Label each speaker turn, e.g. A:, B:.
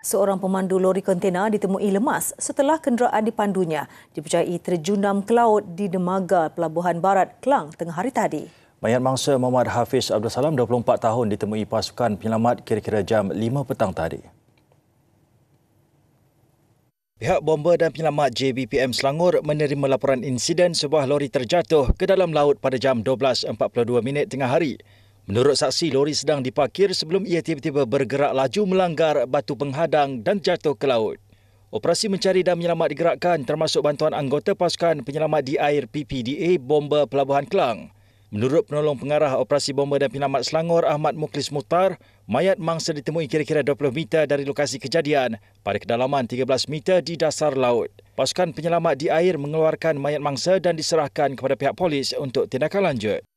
A: Seorang pemandu lori kontena ditemui lemas setelah kenderaan dipandunya dipercayai terjunam ke laut di Demaga Pelabuhan Barat Kelang tengah hari tadi.
B: Mayat mangsa Muhammad Hafiz Abdul Salam 24 tahun ditemui pasukan penyelamat kira-kira jam 5 petang tadi. Pihak bomba dan penyelamat JBPM Selangor menerima laporan insiden sebuah lori terjatuh ke dalam laut pada jam 12.42 minit tengah hari. Menurut saksi, lori sedang diparkir sebelum ia tiba-tiba bergerak laju melanggar batu penghadang dan jatuh ke laut. Operasi mencari dan menyelamat digerakkan termasuk bantuan anggota pasukan penyelamat di air PPDA bomba Pelabuhan Kelang. Menurut penolong pengarah operasi bomba dan penyelamat Selangor Ahmad Muklis Mutar, mayat mangsa ditemui kira-kira 20 meter dari lokasi kejadian pada kedalaman 13 meter di dasar laut. Pasukan penyelamat di air mengeluarkan mayat mangsa dan diserahkan kepada pihak polis untuk tindakan lanjut.